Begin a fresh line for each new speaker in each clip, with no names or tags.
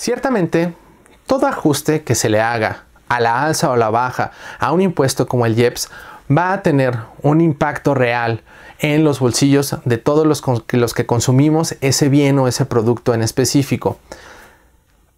Ciertamente, todo ajuste que se le haga a la alza o la baja a un impuesto como el IEPS va a tener un impacto real en los bolsillos de todos los, los, que consumimos ese bien o ese producto en específico.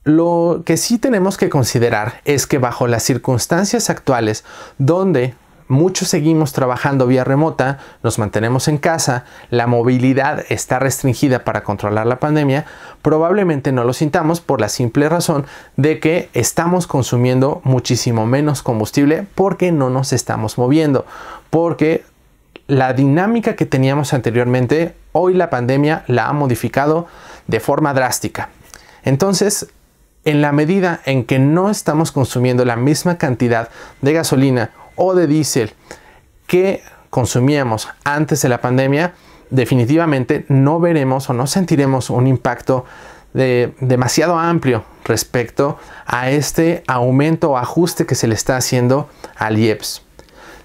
Lo que sí tenemos que considerar es que bajo las circunstancias actuales donde muchos seguimos trabajando vía remota, nos mantenemos en casa, la movilidad está restringida para controlar la pandemia, probablemente no lo sintamos por la simple razón de que estamos consumiendo muchísimo menos combustible porque no nos estamos moviendo, porque la dinámica que teníamos anteriormente, hoy la pandemia la ha modificado de forma drástica. Entonces, en la medida en que no estamos consumiendo la misma cantidad de gasolina o de diésel que consumíamos antes de la pandemia, definitivamente no veremos o no sentiremos un impacto de, demasiado amplio respecto a este aumento o ajuste que se le está haciendo al IEPS.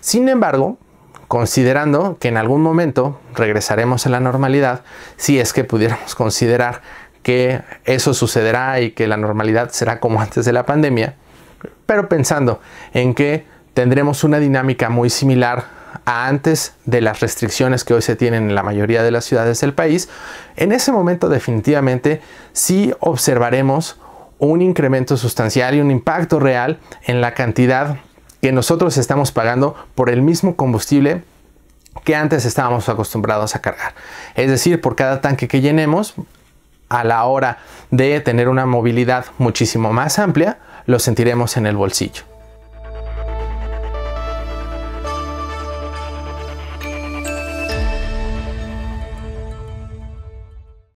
Sin embargo, considerando que en algún momento regresaremos a la normalidad, si es que pudiéramos considerar que eso sucederá y que la normalidad será como antes de la pandemia, pero pensando en que tendremos una dinámica muy similar a antes de las restricciones que hoy se tienen en la mayoría de las ciudades del país, en ese momento definitivamente sí observaremos un incremento sustancial y un impacto real en la cantidad que nosotros estamos pagando por el mismo combustible que antes estábamos acostumbrados a cargar. Es decir, por cada tanque que llenemos, a la hora de tener una movilidad muchísimo más amplia, lo sentiremos en el bolsillo.